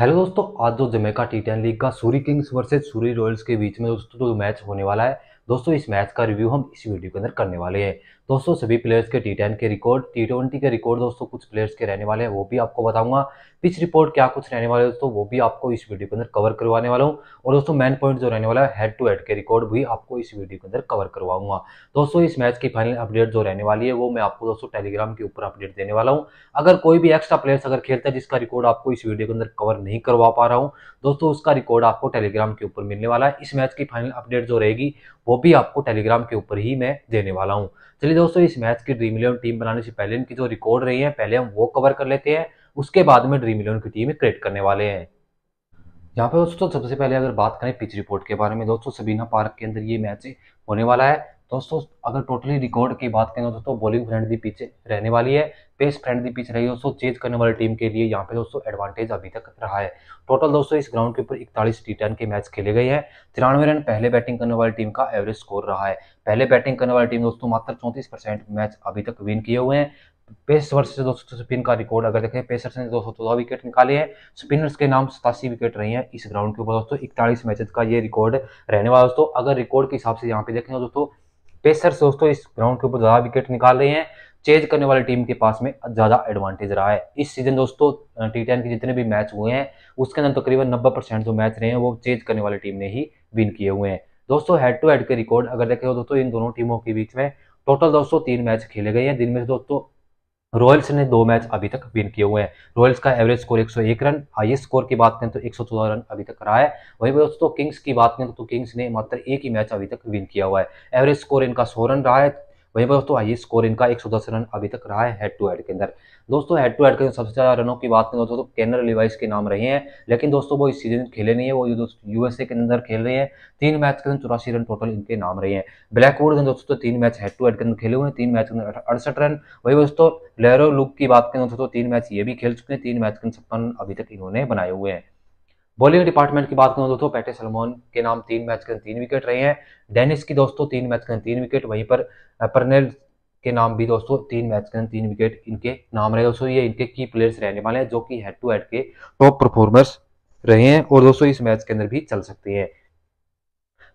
hello दोस्तों आज जो जमेका टी टेन लीग का Surrey Kings versus Surrey Royals के बीच में दोस्तों जो तो मैच होने वाला है दोस्तों इस मैच का रिव्यू हम इस वीडियो के अंदर करने वाले हैं दोस्तों सभी प्लेयर्स के टी टेन के रिकॉर्ड टी ट्वेंटी के रिकॉर्ड दोस्तों कुछ प्लेयर्स के रहने वाले हैं वो भी आपको बताऊंगा पिच रिपोर्ट क्या कुछ रहने वाले दोस्तों वो भी आपको इस वीडियो के अंदर कवर करवाने वाला हूँ और दोस्तों मेन पॉइंट जो रहने वाला है हेड टू हेड के रिकॉर्ड भी आपको इस वीडियो के अंदर कवर करवाऊंगा दोस्तों इस मैच की फाइनल अपडेट जो रहने वाली है वो मैं आपको दोस्तों टेलीग्राम के ऊपर अपडेट देने वाला हूँ अगर कोई भी एक्स्ट्रा प्लेयर्स अगर खेलता है जिसका रिकॉर्ड आपको इस वीडियो के अंदर कवर नहीं करवा पा रहा हूँ दोस्तों उसका रिकॉर्ड आपको टेलीग्राम के ऊपर मिलने वाला है इस मैच की फाइनल अपडेट जो रहेगी वो भी आपको टेलीग्राम के ऊपर ही मैं देने वाला हूँ चलिए चलिए दोस्तों इस मैच की ड्रीम इलेवन टीम बनाने से पहले इनकी जो रिकॉर्ड रही है पहले हम वो कवर कर लेते हैं उसके बाद में ड्रीम इलेवन की टीम क्रिएट करने वाले हैं यहाँ पे दोस्तों सबसे पहले अगर बात करें पिच रिपोर्ट के बारे में दोस्तों सबीना पार्क के अंदर ये मैच होने वाला है दोस्तों अगर टोटली रिकॉर्ड की बात करें तो दोस्तों बॉलिंग फ्रेंड भी पीछे रहने वाली है पेस फ्रेंड भी पीछे रही है दोस्तों चेज करने वाली टीम के लिए यहाँ पे दोस्तों एडवांटेज अभी तक रहा है टोटल दोस्तों इस ग्राउंड के ऊपर इकतालीस टी टेन के मैच खेले गए हैं तिरानवे रन पहले बैटिंग करने वाली टीम का एवरेज स्कोर रहा है पहले बैटिंग करने वाली टीम दोस्तों मात्र चौंतीस परसेंट मैच अभी तक विन किए हुए हैं पेस वर्ष दोस्तों स्पिन का रिकॉर्ड अगर देखें पेसर्स ने दो सौ चौदह विकेट निकाले हैं स्पिनर्स के नाम सतासी विकेट रही हैं इस ग्राउंड के ऊपर दोस्तों इकतालीस मैचेस का ये रिकॉर्ड रहने वाला दोस्तों अगर रिकॉर्ड के हिसाब से यहाँ पे देखें तो दोस्तों पेसर्स दोस्तों इस ग्राउंड के ऊपर ज़्यादा विकेट निकाल रहे हैं चेंज करने वाली टीम के पास में ज़्यादा एडवांटेज रहा है इस सीजन दोस्तों टी टेन के जितने भी मैच हुए हैं उसके अंदर तकरीबन नब्बे परसेंट जो मैच रहे हैं वो चेंज करने वाली टीम ने ही विन किए हुए हैं दोस्तों हेड टू हेड के रिकॉर्ड अगर देखे तो दोस्तों इन दोनों टीमों के बीच में टोटल दोस्तों तीन मैच खेले गए हैं जिनमें दोस्तों रॉयल्स ने दो मैच अभी तक विन किए हुए हैं रॉयल्स का average score 101 run highest score की बात करें तो 114 रन अभी तक रहा है वहीं दोस्तों किंग्स की बात करें तो किंग्स ने मात्र एक ही मैच अभी तक विन किया हुआ है एवरेज स्कोर इनका सौ रन रहा है वहीं पर दोस्तों आइए स्कोर इनका एक रन अभी तक रहा है हेड टू हेड के अंदर दोस्तों हेड टू हेड के सबसे ज़्यादा रनों की बात करें तो दोस्तों कैनर लिवाइस के नाम रहे हैं लेकिन दोस्तों वो इस सीजन खेले नहीं है वो यूएसए के अंदर खेल रहे हैं तीन मैच के अंदर चौरासी रन टोटल इनके नाम रहे हैं ब्लैकवुड ने दोस्तों तीन मैच हेड टू हेड के अंदर खेले हुए हैं तीन मैच के अंदर अड़सठ रन वही दोस्तों लेरो लुक की बात करें तो दोस्तों तीन मैच ये भी खेल चुके हैं तीन मैच के अंदर छप्पन अभी तक इन्होंने बनाए हुए हैं बॉलिंग डिपार्टमेंट की बात करूँ दोस्तों पैटे सलमोन के नाम तीन मैच के तीन विकेट रहे हैं डेनिस की दोस्तों तीन मैच के तीन विकेट वहीं पर परनेल के नाम भी दोस्तों तीन मैच के तीन विकेट इनके नाम रहे दोस्तों ये इनके की प्लेयर्स रहने वाले हैं जो कि हेड टू हेड के टॉप परफॉर्मर्स रहे हैं और दोस्तों इस मैच के अंदर भी चल सकते हैं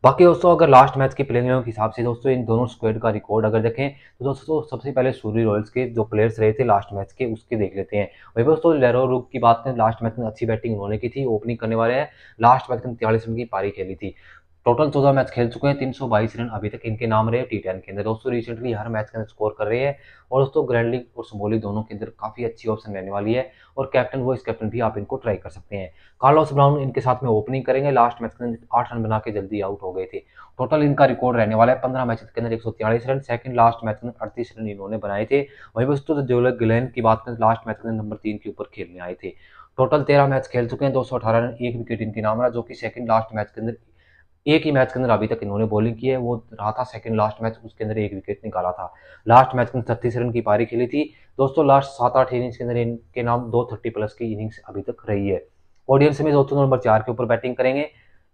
बाकी दोस्तों अगर लास्ट मैच के प्लेयरों के हिसाब से दोस्तों इन दोनों स्क्वेड का रिकॉर्ड अगर देखें तो दोस्तों सबसे पहले सूर्य रॉयल्स के जो प्लेयर्स रहे थे लास्ट मैच के उसके देख लेते हैं वही दोस्तों लेरो रुक की बात करें लास्ट मैच में अच्छी बैटिंग उन्होंने की थी ओपनिंग करने वाले हैं लास्ट मैच में तिहालीस रन की पारी खेली थी टोटल चौदह मैच खेल चुके हैं तीन सौ बाईस रन अभी तक इनके नाम रहे टी टेन के अंदर दोस्तों रिसेंटली हर मैच के अंदर स्कोर कर रहे हैं और दोस्तों ग्रैंड लीग और सुबोली दोनों के अंदर काफ़ी अच्छी ऑप्शन रहने वाली है और कैप्टन वाइस कैप्टन भी आप इनको ट्राई कर सकते हैं कार्लोस ब्राउन इनके साथ में ओपनिंग करेंगे लास्ट मैच के अंदर आठ रन बना के जल्दी आउट हो गए थे टोटल इनका रिकॉर्ड रहने वाला है पंद्रह मैच के अंदर एक रन सेकंड लास्ट मैच के अंदर अड़तीस रन इन्होंने बनाए थे वही दोस्तों जोलक ग्लैन की बात करें लास्ट मैच के अंदर नंबर तीन के ऊपर खेलने आए थे टोटल तेरह मैच खेल चुके हैं दो सौ अठारह रन एक विकेट इनके नाम रहा जो कि सेकंड लास्ट मैच के अंदर एक ही मैच के अंदर अभी तक इन्होंने बॉलिंग की है वो रहा था सेकंड लास्ट मैच उसके अंदर एक विकेट निकाला था लास्ट मैच के अंदर छत्तीस रन की पारी खेली थी दोस्तों लास्ट सात आठ इनिंग्स के अंदर इनके नाम दो थर्टी प्लस की इनिंग्स अभी तक रही है ऑडियंस में दोस्तों नंबर चार के ऊपर बैटिंग करेंगे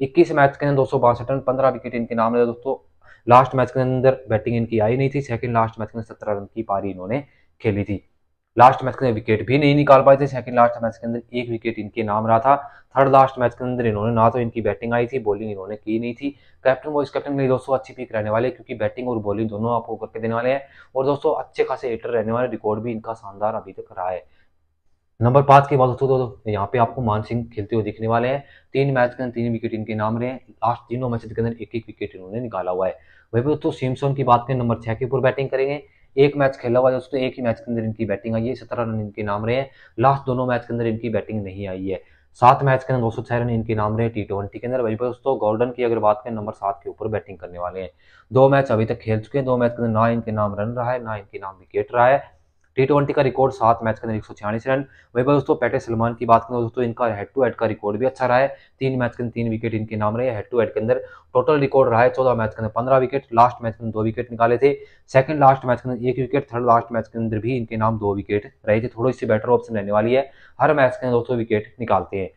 इक्कीस मैच के अंदर दो सौ बासठ रन पंद्रह विकेट इनके नाम रहे दोस्तों लास्ट मैच के अंदर बैटिंग इनकी आई नहीं थी सेकंड लास्ट मैच के अंदर सत्रह रन की पारी इन्होंने खेली थी लास्ट मैच के अंदर विकेट भी नहीं निकाल पाए थे सेकंड लास्ट मैच के अंदर एक विकेट इनके नाम रहा था थर्ड लास्ट मैच के अंदर इन्होंने ना तो इनकी बैटिंग आई थी बॉलिंग इन्होंने की नहीं थी कैप्टन वॉइस कैप्टन मेरी दोस्तों अच्छी पिक रहने वाले क्योंकि बैटिंग और बॉलिंग दोनों आपको करके देने वाले हैं और दोस्तों अच्छे खासे एटर रहने वाले रिकॉर्ड भी इनका शानदार अभी तक रहा है नंबर पांच के बाद दोस्तों तो यहाँ पे आपको मान सिंह खेलते हुए दिखने वाले हैं तीन मैच के अंदर तीन विकेट इनके नाम रहे हैं लास्ट तीनों मैच के अंदर एक एक विकेट इन्होंने निकाला हुआ है वही दोस्तों सिमसन की बात करें नंबर छह के ऊपर बैटिंग करेंगे एक मैच खेला हुआ है दोस्तों एक ही मैच के अंदर इनकी बैटिंग आई है सत्रह रन इनके नाम रहे हैं लास्ट दोनों मैच के अंदर इनकी बैटिंग नहीं आई है सात मैच के अंदर दो सौ छह रन इनके नाम रहे टी ट्वेंटी के अंदर वही पर दोस्तों गोल्डन की अगर बात करें नंबर सात के ऊपर बैटिंग करने वाले हैं दो मैच अभी तक खेल चुके हैं दो मैच के अंदर ना इनके नाम रन रहा है ना इनके नाम विकेट रहा है टी ट्वेंटी का रिकॉर्ड सात मैच के अंदर एक रन वहीं पर दोस्तों पेटे सलमान की बात करें तो दोस्तों इनका हेड टू हेड का रिकॉर्ड भी अच्छा रहा है तीन मैच के अंदर तीन विकेट इनके नाम रहे हेड टू हेड के अंदर टोटल रिकॉर्ड रहा है चौदह मैच के अंदर पंद्रह विकेट लास्ट मैच के अंदर दो विकेट निकाले थे सेकंड लास्ट मैच के अंदर एक विकेट थर्ड लास्ट मैच के अंदर भी इनके नाम दो विकेट रहे थे थोड़ी सी बेटर ऑप्शन रहने वाली है हर मैच के अंदर दोस्तों विकेट निकालते हैं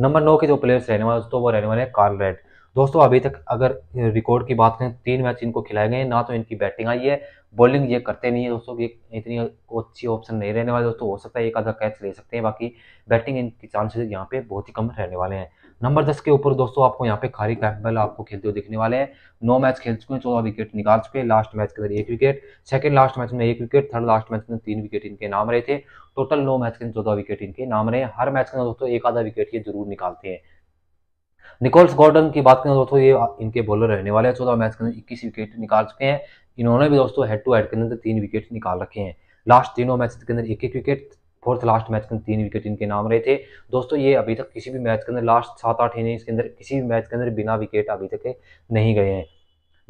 नंबर नौ के जो प्लेयर्स रहने वाले दोस्तों वो रहने वाले हैं कार्ल रेड दोस्तों अभी तक अगर रिकॉर्ड की बात करें तीन मैच इनको खिलाए गए ना तो इनकी बैटिंग आई है बॉलिंग ये करते नहीं है दोस्तों ये इतनी अच्छी ऑप्शन नहीं रहने वाले दोस्तों हो सकता है एक आधा कैच ले सकते हैं बाकी बैटिंग इनकी चांसेस यहाँ पे बहुत ही कम रहने वाले हैं नंबर दस के ऊपर दोस्तों आपको यहाँ पे खारी कैम्पबेल आपको खेलते हुए दिखने वाले हैं नौ मैच खेल चुके हैं चौदह विकेट निकाल चुके हैं लास्ट मैच के अंदर एक विकेट सेकंड लास्ट मैच में एक विकेट थर्ड लास्ट मैच के अंदर तीन विकेट इनके नाम रहे थे टोटल नौ मैच के अंदर चौदह विकेट इनके नाम रहे हर मैच के अंदर दोस्तों एक आधा विकेट ये जरूर निकालते हैं निकोल्स गॉर्डन की बात करें तो दोस्तों ये इनके बॉलर रहने वाले हैं चौदह मैच के अंदर इक्कीस विकेट निकाल चुके हैं इन्होंने भी दोस्तों हेड टू हेड के अंदर तीन विकेट निकाल रखे हैं लास्ट तीनों मैच के अंदर एक एक विकेट फोर्थ लास्ट मैच के अंदर तीन विकेट इनके नाम रहे थे दोस्तों ये अभी तक किसी भी मैच के अंदर लास्ट सात आठ इनिंग्स के अंदर किसी भी मैच के अंदर बिना विकेट अभी तक नहीं गए हैं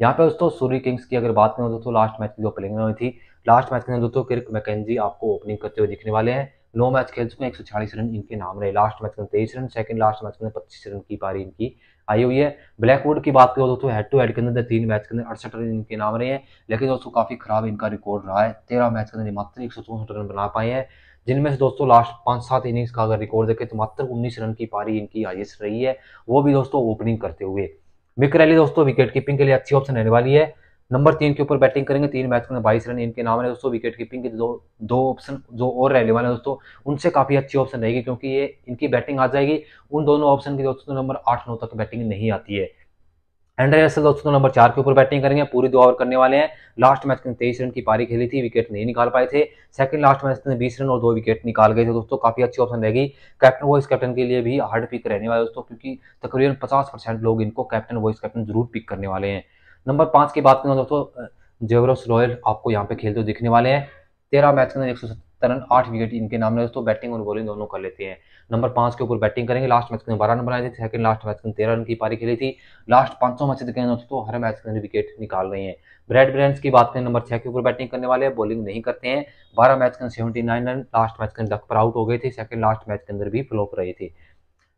यहाँ पे दोस्तों सूर्य किंग्स की अगर बात करें तो दोस्तों लास्ट मैच की जो प्लेइंग हुई थी लास्ट मैच के अंदर दोस्तों किर्क मैकेजी आपको ओपनिंग करते हुए दिखने वाले हैं नौ मैच खेल चुके हैं एक रन इनके नाम रहे लास्ट मैच में तेईस रन सेकंड लास्ट मैच में पच्चीस रन की पारी इनकी आई हुई है ब्लैकवुड की बात करो तो दोस्तों हेड टू हेड के अंदर तीन मैच के अंदर अड़सठ रन इनके नाम रहे हैं लेकिन दोस्तों काफ़ी खराब इनका रिकॉर्ड रहा है तेरह मैच के अंदर मात्र एक रन बना पाए हैं जिनमें से दोस्तों लास्ट पांच सात इनिंग्स का अगर रिकॉर्ड देखें तो मात्र उन्नीस रन की पारी इनकी हाइएस्ट रही है वो भी दोस्तों ओपनिंग करते हुए मिक रैली दोस्तों विकेट कीपिंग के लिए अच्छी ऑप्शन रहने वाली है नंबर तीन के ऊपर बैटिंग करेंगे तीन मैच में बाईस रन इनके नाम है दोस्तों विकेट कीपिंग के दो दो ऑप्शन जो और रहने वाले हैं दोस्तों उनसे काफ़ी अच्छी ऑप्शन रहेगी क्योंकि ये इनकी बैटिंग आ जाएगी उन दोनों ऑप्शन की दोस्तों नंबर आठ नौ तक बैटिंग नहीं आती है एंड्रे रसल दोस्तों नंबर चार के ऊपर बैटिंग करेंगे पूरी दो ओवर करने वाले हैं लास्ट मैच में तेईस रन की पारी खेली थी विकेट नहीं निकाल पाए थे सेकंड लास्ट मैच में बीस रन और दो विकेट निकाल गए थे दोस्तों काफी अच्छी ऑप्शन रहेगी कैप्टन वॉइस कैप्टन के लिए भी हार्ड पिक रहने वाले दोस्तों क्योंकि तकरीबन पचास परसेंट लोग इनको कैप्टन वॉइस कैप्टन जरूर पिक करने वाले हैं नंबर पांच की बात करें तो दोस्तों जेवरस रॉयल आपको यहाँ पे खेलते हुए दिखने वाले हैं तेरह मैच के अंदर एक सौ सत्तर रन आठ विकेट इनके नाम है दोस्तों बैटिंग और बॉलिंग दोनों कर लेते हैं नंबर पाँच के ऊपर बैटिंग करेंगे लास्ट मैच के अंदर बारह रन बनाए थे सेकंड लास्ट मैच के अंदर तेरह रन की पारी खेली थी लास्ट सौ मैच के अंदर दोस्तों हर मैच के अंदर विकेट निकाल रहे हैं ब्रैड ब्रैंड की बात करें नंबर छह के ऊपर बैटिंग करने वाले बॉलिंग नहीं करते हैं बारह मैच के अंदर seventy nine run last match के अंदर लक पर आउट हो गए थे सेकंड लास्ट मैच के अंदर भी फ्लॉप रहे थे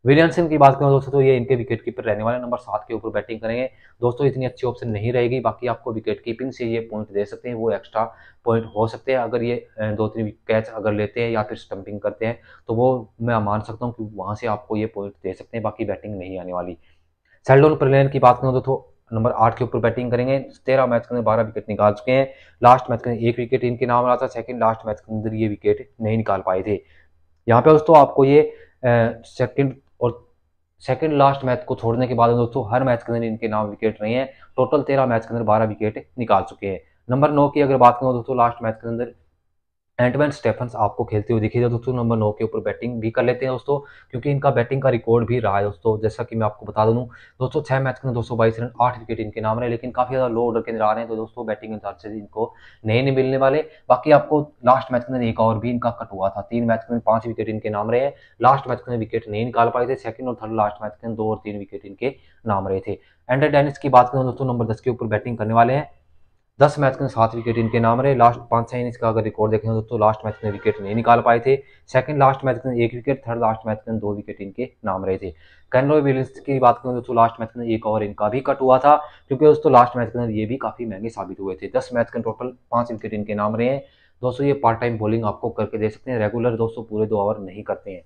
विलियम सिंह की बात करें दोस्तों तो ये इनके विकेट कीपर रहने वाले नंबर सात के ऊपर बैटिंग करेंगे दोस्तों इतनी अच्छी ऑप्शन नहीं रहेगी बाकी आपको विकेट कीपिंग से ये पॉइंट दे सकते हैं वो एक्स्ट्रा पॉइंट हो सकते हैं अगर ये दो तीन कैच अगर लेते हैं या फिर स्टंपिंग करते हैं तो वो मैं मान सकता हूँ कि वहाँ से आपको ये पॉइंट दे सकते हैं बाकी बैटिंग नहीं आने वाली सेल्डोन प्लेयर की बात करें दोस्तों नंबर आठ के ऊपर बैटिंग करेंगे तेरह मैच के अंदर बारह विकेट निकाल चुके हैं लास्ट मैच के अंदर एक विकेट इनके नाम रहा था सेकंड लास्ट मैच के अंदर ये विकेट नहीं निकाल पाए थे यहाँ पे दोस्तों आपको ये सेकंड और सेकंड लास्ट मैच को छोड़ने के बाद दोस्तों हर मैच के अंदर इनके नाम विकेट रहे हैं टोटल तेरह मैच के अंदर बारह विकेट निकाल चुके हैं नंबर नौ की अगर बात करूँ दोस्तों लास्ट मैच के अंदर एंटमैन स्टेफन्स आपको खेलते हुए दिखेगा दोस्तों नंबर नौ के ऊपर बैटिंग भी कर लेते हैं दोस्तों क्योंकि इनका बैटिंग का रिकॉर्ड भी रहा है दोस्तों जैसा कि मैं आपको बता दूँ दोस्तों छह मैच के अंदर दो रन आठ विकेट इनके नाम रहे लेकिन काफ़ी ज़्यादा लो ऑर्डर के अंदर आ रहे हैं तो दोस्तों बैटिंग से इनको नहीं, नहीं मिलने वाले बाकी आपको लास्ट मैच के अंदर एक और भी इनका कट हुआ था तीन मैच के अंदर विकेट इनके नाम रहे हैं लास्ट मैच के अंदर विकेट नहीं निकाल पाए थे सेकंड और थर्ड लास्ट मैच के अंदर दो और तीन विकेट इनके नाम रहे थे एंडर डेनिस की बात करें दोस्तों नंबर दस के ऊपर बैटिंग करने वाले हैं दस मैच के सात विकेट इनके नाम रहे लास्ट पाँच छः इनका का अगर रिकॉर्ड देखें तो, तो, लास्ट मैच में विकेट नहीं निकाल पाए थे सेकंड लास्ट मैच में एक विकेट थर्ड लास्ट मैच में दो विकेट इनके नाम रहे थे कैनरोय विलियम्स की बात करें दोस्तों लास्ट मैच में एक ओवर इनका भी कट हुआ था क्योंकि दोस्तों लास्ट मैच के अंदर ये भी काफ़ी महंगे साबित हुए थे दस मैच के टोटल पाँच विकेट इनके नाम रहे हैं दोस्तों ये पार्ट टाइम बॉलिंग आपको करके दे सकते हैं रेगुलर दोस्तों पूरे दो ओवर नहीं करते हैं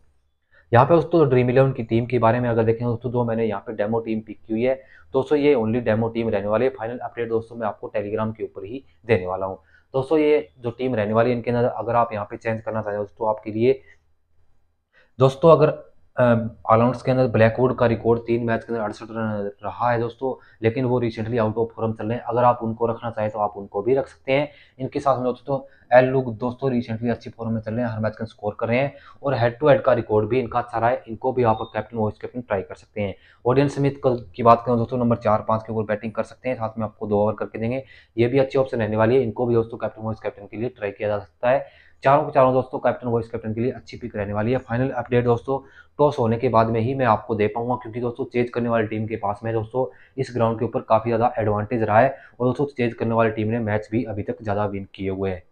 यहाँ पे दोस्तों ड्रीम इलेवन की टीम के बारे में अगर देखें दोस्तों जो मैंने यहाँ पे डेमो टीम पिक की हुई है दोस्तों ये ओनली डेमो टीम रहने वाली है फाइनल अपडेट दोस्तों मैं आपको टेलीग्राम के ऊपर ही देने वाला हूँ दोस्तों ये जो टीम रहने वाली है इनके अंदर अगर आप यहाँ पे चेंज करना चाहते हो दोस्तों आपके लिए दोस्तों अगर ऑलआउट्स के अंदर ब्लैकवुड का रिकॉर्ड तीन मैच के अंदर अड़सठ रन रहा है दोस्तों लेकिन वो रिसेंटली आउट ऑफ फॉर्म चल रहे हैं अगर आप उनको रखना चाहें तो आप उनको भी रख सकते हैं इनके साथ में दोस्तों एल लुक दोस्तों रिसेंटली अच्छी फॉर्म में चल रहे हैं हर मैच का स्कोर कर रहे हैं और हेड टू हेड का रिकॉर्ड भी इनका अच्छा रहा है इनको भी आप कैप्टन वाइस कैप्टन ट्राई कर सकते हैं ऑडियंस स्मिथ की बात करें दोस्तों नंबर चार पाँच के ऊपर बैटिंग कर सकते हैं साथ में आपको दो ओवर करके देंगे ये भी अच्छी ऑप्शन रहने वाली है इनको भी दोस्तों कैप्टन वाइस कैप्टन के लिए ट्राई किया जा सकता है चारों के चारों दोस्तों कैप्टन वाइस कैप्टन के लिए अच्छी पिक रहने वाली है फाइनल अपडेट दोस्तों टॉस होने के बाद में ही मैं आपको दे पाऊंगा क्योंकि दोस्तों चेज करने वाली टीम के पास में दोस्तों इस ग्राउंड के ऊपर काफ़ी ज़्यादा एडवांटेज रहा है और दोस्तों चेज करने वाली टीम ने मैच भी अभी तक ज़्यादा विन किए हुए हैं